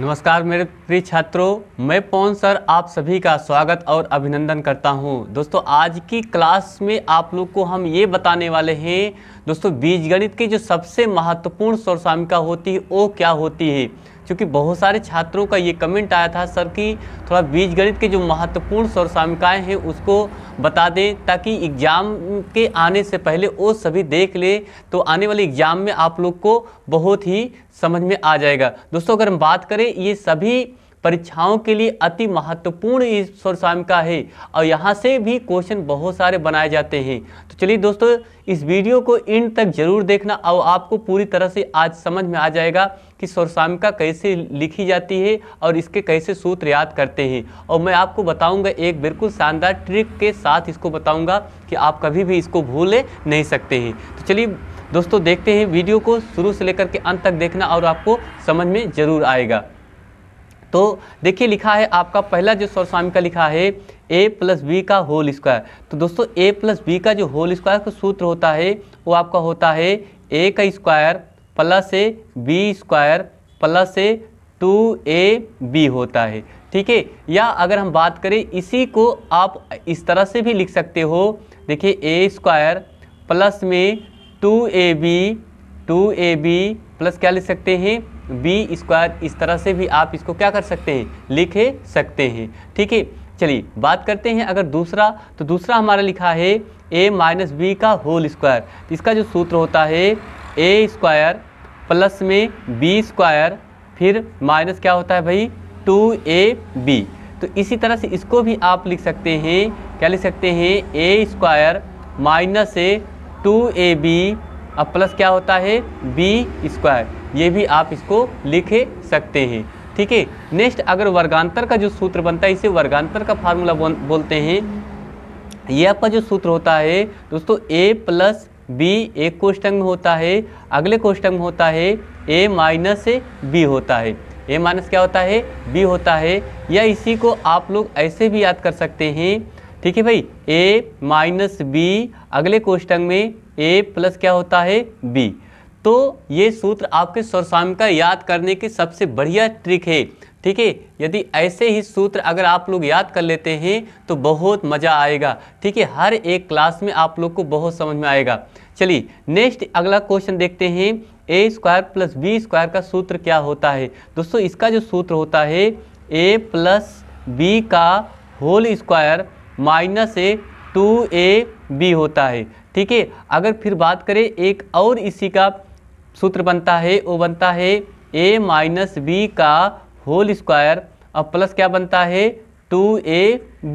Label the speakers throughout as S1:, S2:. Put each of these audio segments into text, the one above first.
S1: नमस्कार मेरे प्रिय छात्रों मैं पवन सर आप सभी का स्वागत और अभिनंदन करता हूं दोस्तों आज की क्लास में आप लोग को हम ये बताने वाले हैं दोस्तों बीजगणित की जो सबसे महत्वपूर्ण स्वर सौरसामिका होती है वो क्या होती है क्योंकि बहुत सारे छात्रों का ये कमेंट आया था सर कि थोड़ा बीजगणित के जो महत्वपूर्ण स्वर शामिकाएँ हैं उसको बता दें ताकि एग्ज़ाम के आने से पहले वो सभी देख ले तो आने वाले एग्ज़ाम में आप लोग को बहुत ही समझ में आ जाएगा दोस्तों अगर हम बात करें ये सभी परीक्षाओं के लिए अति महत्वपूर्ण स्वर शामिका है और यहाँ से भी क्वेश्चन बहुत सारे बनाए जाते हैं तो चलिए दोस्तों इस वीडियो को इन तक जरूर देखना और आपको पूरी तरह से आज समझ में आ जाएगा कि स्वरसामिका कैसे लिखी जाती है और इसके कैसे सूत्र याद करते हैं और मैं आपको बताऊंगा एक बिल्कुल शानदार ट्रिक के साथ इसको बताऊंगा कि आप कभी भी इसको भूल नहीं सकते हैं तो चलिए दोस्तों देखते हैं वीडियो को शुरू से लेकर के अंत तक देखना और आपको समझ में ज़रूर आएगा तो देखिए लिखा है आपका पहला जो स्वर का लिखा है ए प्लस बी का होल स्क्वायर तो दोस्तों ए प्लस बी का जो होल स्क्वायर का सूत्र होता है वो आपका होता है ए का square plus A B square plus A two A B होता है ठीक है या अगर हम बात करें इसी को आप इस तरह से भी लिख सकते हो देखिए ए स्क्वायर प्लस में two A B two A B plus क्या लिख सकते हैं बी स्क्वायर इस तरह से भी आप इसको क्या कर सकते हैं लिख सकते हैं ठीक है चलिए बात करते हैं अगर दूसरा तो दूसरा हमारा लिखा है ए माइनस बी का होल स्क्वायर इसका जो सूत्र होता है ए स्क्वायर प्लस में बी स्क्वायर फिर माइनस क्या होता है भाई टू ए बी तो इसी तरह से इसको भी आप लिख सकते हैं क्या लिख सकते हैं A square minus A two A B अब प्लस क्या होता है बी स्क्वायर ये भी आप इसको लिख सकते हैं ठीक है नेक्स्ट अगर वर्गांतर का जो सूत्र बनता है इसे वर्गांतर का फार्मूला बोलते हैं ये आपका जो सूत्र होता है दोस्तों ए प्लस बी एक कोष्टक में होता है अगले कोष्टक में होता है ए माइनस बी होता है ए माइनस क्या होता है बी होता है या इसी को आप लोग ऐसे भी याद कर सकते हैं ठीक है भाई ए माइनस बी अगले कोष्टक में ए प्लस क्या होता है बी तो ये सूत्र आपके स्वर का याद करने की सबसे बढ़िया ट्रिक है ठीक है यदि ऐसे ही सूत्र अगर आप लोग याद कर लेते हैं तो बहुत मज़ा आएगा ठीक है हर एक क्लास में आप लोग को बहुत समझ में आएगा चलिए नेक्स्ट अगला क्वेश्चन देखते हैं A square plus B square का सूत्र क्या होता है दोस्तों इसका जो सूत्र होता है ए प्लस बी का whole square minus A two A B होता है ठीक है अगर फिर बात करें एक और इसी का सूत्र बनता है वो बनता है ए माइनस बी का होल स्क्वायर और प्लस क्या बनता है टू ए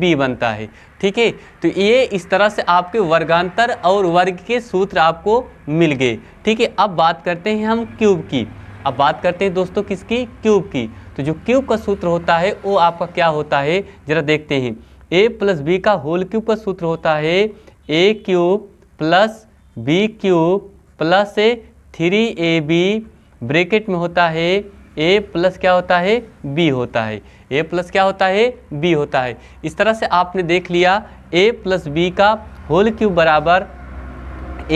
S1: बी बनता है ठीक है तो ये इस तरह से आपके वर्गांतर और वर्ग के सूत्र आपको मिल गए ठीक है अब बात करते हैं हम क्यूब की अब बात करते हैं दोस्तों किसकी क्यूब की तो जो क्यूब का सूत्र होता है वो आपका क्या होता है जरा देखते हैं ए प्लस बी का होल क्यूब का सूत्र होता है A cube plus B cube plus three A B bracket में होता है ए प्लस क्या होता है बी होता है ए प्लस क्या होता है बी होता है इस तरह से आपने देख लिया ए प्लस बी का होल क्यूब बराबर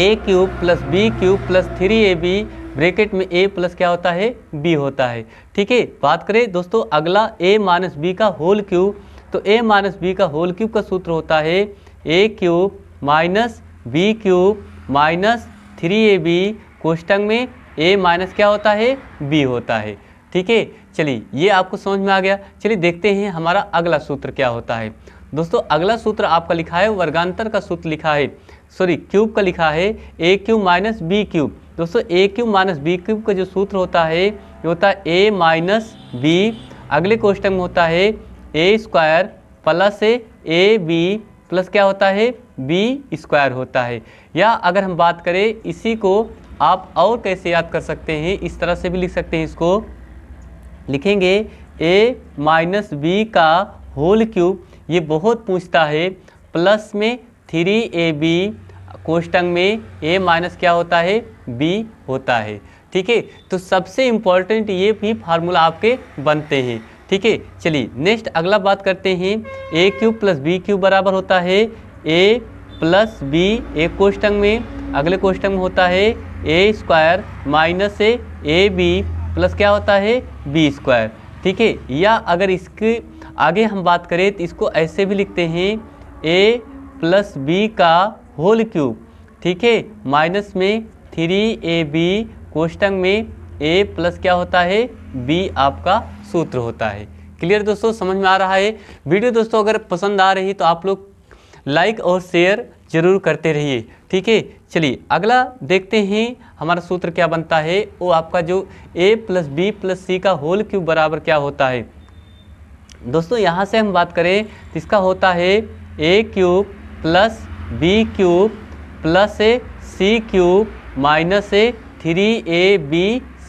S1: A cube plus B cube plus three A B bracket में ए प्लस क्या होता है बी होता है ठीक है बात करें दोस्तों अगला ए माइनस बी का होल क्यूब तो ए माइनस बी का होल क्यूब का सूत्र होता है A cube minus B cube minus three A B question में ए माइनस क्या होता है बी होता है ठीक है चलिए ये आपको समझ में आ गया चलिए देखते हैं हमारा अगला सूत्र क्या होता है दोस्तों अगला सूत्र आपका लिखा है वर्गांतर का सूत्र लिखा है सॉरी क्यूब का लिखा है A cube minus B cube दोस्तों A cube minus B cube का जो सूत्र होता है ये होता है ए माइनस बी अगले क्वेश्चन में होता है A square plus A B plus क्या होता है बी स्क्वायर होता है या अगर हम बात करें इसी को आप और कैसे याद कर सकते हैं इस तरह से भी लिख सकते हैं इसको लिखेंगे ए माइनस बी का होल क्यूब ये बहुत पूछता है प्लस में थ्री ए बी कोष्टंग में ए माइनस क्या होता है बी होता है ठीक है तो सबसे इम्पॉर्टेंट ये भी फार्मूला आपके बनते हैं ठीक है चलिए नेक्स्ट अगला बात करते हैं A cube plus B cube बराबर होता है ए प्लस बी एक कोष्टंग में अगले कोष्टंग में होता है A square minus A B plus क्या होता है बी स्क्वायर ठीक है या अगर इसके आगे हम बात करें तो इसको ऐसे भी लिखते हैं ए प्लस बी का होल क्यूब ठीक है माइनस में थ्री ए बी कोष्टंग में ए प्लस क्या होता है बी आपका सूत्र होता है क्लियर दोस्तों समझ में आ रहा है वीडियो दोस्तों अगर पसंद आ रही तो आप लोग लाइक और शेयर जरूर करते रहिए ठीक है चलिए अगला देखते हैं हमारा सूत्र क्या बनता है वो आपका जो A plus B plus C का होल क्यूब बराबर क्या होता है दोस्तों यहाँ से हम बात करें तो इसका होता है A cube plus B cube plus A C cube minus A three A B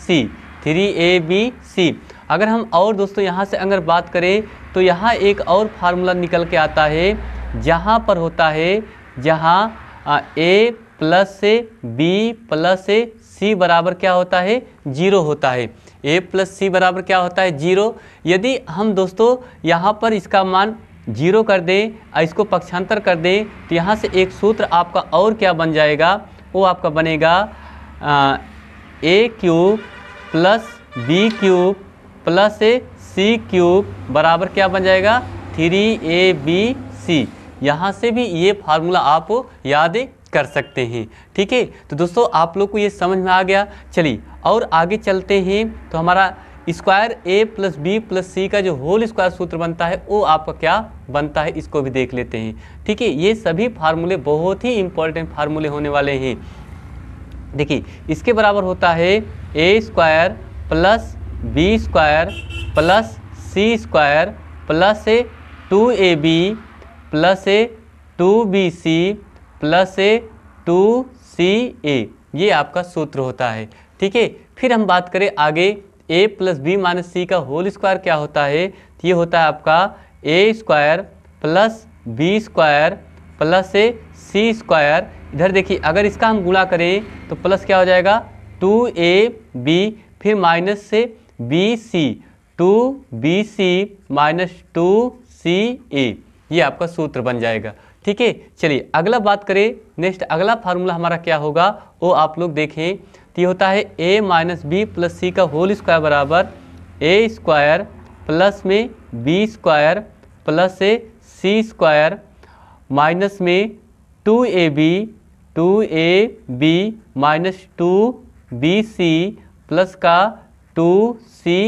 S1: C three A B C अगर हम और दोस्तों यहाँ से अगर बात करें तो यहाँ एक और फार्मूला निकल के आता है जहाँ पर होता है जहाँ ए प्लस से बी प्लस से सी बराबर क्या होता है जीरो होता है ए प्लस सी बराबर क्या होता है जीरो यदि हम दोस्तों यहाँ पर इसका मान जीरो कर दें और इसको पक्षांतर कर दें तो यहाँ से एक सूत्र आपका और क्या बन जाएगा वो आपका बनेगा A cube plus B cube plus A C cube बराबर क्या बन जाएगा थ्री ए बी सी यहाँ से भी ये फार्मूला आप याद कर सकते हैं ठीक है तो दोस्तों आप लोग को ये समझ में आ गया चलिए और आगे चलते हैं तो हमारा square A plus B plus C का जो होल स्क्वायर सूत्र बनता है वो आपका क्या बनता है इसको भी देख लेते हैं ठीक है ये सभी फार्मूले बहुत ही इंपॉर्टेंट फार्मूले होने वाले हैं देखिए इसके बराबर होता है A square plus B square plus C square plus two A B plus A two B C plus A two C A ये आपका सूत्र होता है ठीक है फिर हम बात करें आगे A plus B minus C का होल स्क्वायर क्या होता है तो ये होता है आपका A square plus B square plus A C square इधर देखिए अगर इसका हम गुणा करें तो प्लस क्या हो जाएगा टू ए बी फिर माइनस से B C two B C minus two C A ये आपका सूत्र बन जाएगा ठीक है चलिए अगला बात करें नेक्स्ट अगला फार्मूला हमारा क्या होगा वो आप लोग देखें तो ये होता है A minus B plus C का होल स्क्वायर बराबर ए स्क्वायर प्लस में B square plus A C square minus में two A B two A B minus two B C plus का टू सी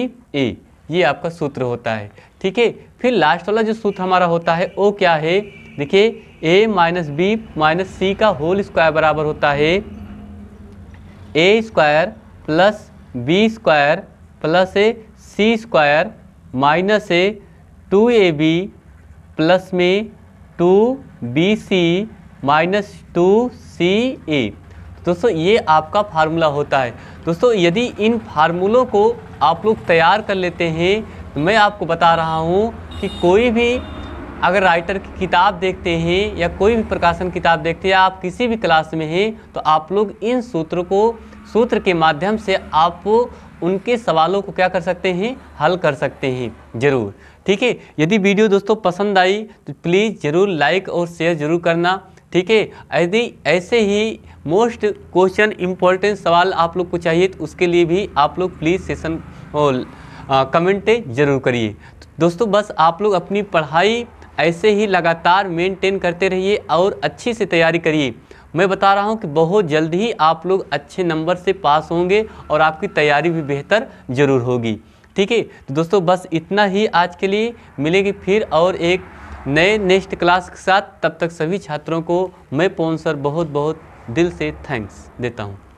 S1: ए ये आपका सूत्र होता है ठीक है फिर लास्ट वाला जो सूत्र हमारा होता है वो क्या है देखिए A minus B minus C का होल स्क्वायर बराबर होता है A square plus B square plus A C square minus A two A B plus में two B C minus two C A दोस्तों ये आपका फार्मूला होता है दोस्तों यदि इन फार्मूलों को आप लोग तैयार कर लेते हैं तो मैं आपको बता रहा हूँ कि कोई भी अगर राइटर की किताब देखते हैं या कोई भी प्रकाशन किताब देखते हैं आप किसी भी क्लास में हैं तो आप लोग इन सूत्र को सूत्र के माध्यम से आप उनके सवालों को क्या कर सकते हैं हल कर सकते हैं ज़रूर ठीक है यदि वीडियो दोस्तों पसंद आई तो प्लीज़ ज़रूर लाइक और शेयर ज़रूर करना ठीक है यदि ऐसे ही मोस्ट क्वेश्चन इम्पोर्टेंट सवाल आप लोग को चाहिए तो उसके लिए भी आप लोग प्लीज़ सेशन कमेंटें ज़रूर करिए दोस्तों बस आप लोग अपनी पढ़ाई ऐसे ही लगातार मेंटेन करते रहिए और अच्छी से तैयारी करिए मैं बता रहा हूँ कि बहुत जल्द ही आप लोग अच्छे नंबर से पास होंगे और आपकी तैयारी भी बेहतर ज़रूर होगी ठीक है तो दोस्तों बस इतना ही आज के लिए मिलेगी फिर और एक नए नेक्स्ट क्लास के साथ तब तक सभी छात्रों को मैं पोन सर बहुत बहुत दिल से थैंक्स देता हूँ